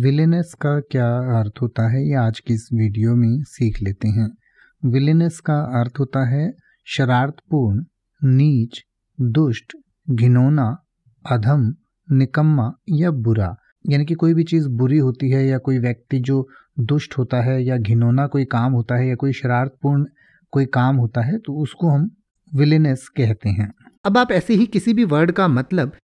विलेनेस का क्या अर्थ होता है ये आज की इस वीडियो में सीख लेते हैं विलेनेस का अर्थ होता है शरारतपूर्ण नीच दुष्ट घिनौना अधम निकम्मा या बुरा यानी कि कोई भी चीज़ बुरी होती है या कोई व्यक्ति जो दुष्ट होता है या घिनौना कोई काम होता है या कोई शरारतपूर्ण कोई काम होता है तो उसको हम विलेनेस कहते हैं अब आप ऐसे ही किसी भी वर्ड का मतलब